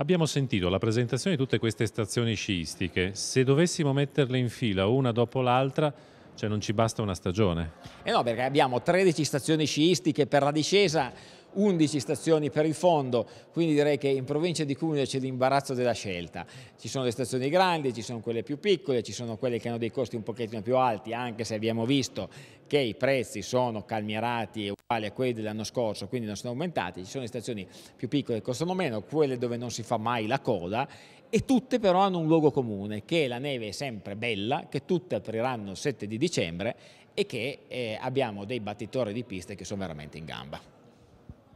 Abbiamo sentito la presentazione di tutte queste stazioni sciistiche, se dovessimo metterle in fila una dopo l'altra, cioè non ci basta una stagione? Eh no, perché abbiamo 13 stazioni sciistiche per la discesa, 11 stazioni per il fondo, quindi direi che in provincia di Cuneo c'è l'imbarazzo della scelta. Ci sono le stazioni grandi, ci sono quelle più piccole, ci sono quelle che hanno dei costi un pochettino più alti, anche se abbiamo visto che i prezzi sono calmierati e uguali a quelli dell'anno scorso, quindi non sono aumentati, ci sono le stazioni più piccole che costano meno, quelle dove non si fa mai la coda e tutte però hanno un luogo comune, che la neve è sempre bella, che tutte apriranno il 7 di dicembre e che eh, abbiamo dei battitori di piste che sono veramente in gamba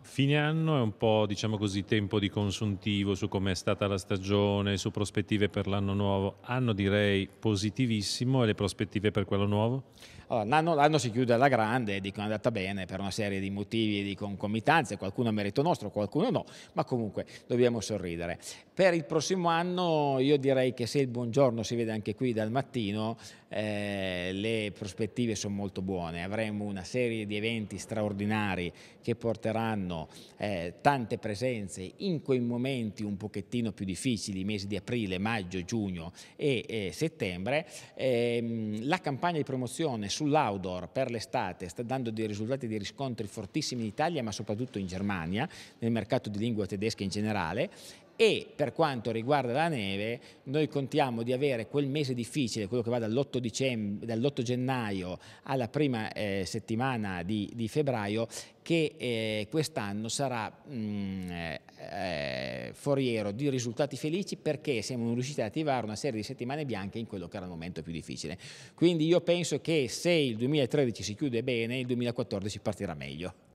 fine anno è un po', diciamo così, tempo di consuntivo su come è stata la stagione, su prospettive per l'anno nuovo. Anno direi positivissimo e le prospettive per quello nuovo? l'anno, l'anno, si chiude alla grande, dico è andata bene per una serie di motivi e di concomitanze, qualcuno a merito nostro, qualcuno no, ma comunque dobbiamo sorridere. Per il prossimo anno io direi che se il buongiorno si vede anche qui dal mattino, eh, le prospettive sono molto buone, avremo una serie di eventi straordinari che porteranno hanno eh, tante presenze in quei momenti un pochettino più difficili, i mesi di aprile, maggio, giugno e eh, settembre, ehm, la campagna di promozione sull'outdoor per l'estate sta dando dei risultati dei riscontri fortissimi in Italia ma soprattutto in Germania, nel mercato di lingua tedesca in generale e per quanto riguarda la neve noi contiamo di avere quel mese difficile, quello che va dall'8, dicembre, dall'8 gennaio alla prima eh, settimana di, di, febbraio che eh, quest'anno sarà mh, mm, eh, foriero di risultati felici perché siamo riusciti ad attivare una serie di settimane bianche in quello che era il momento più difficile. Quindi io penso che se il 2013 si chiude bene, il 2014 partirà meglio.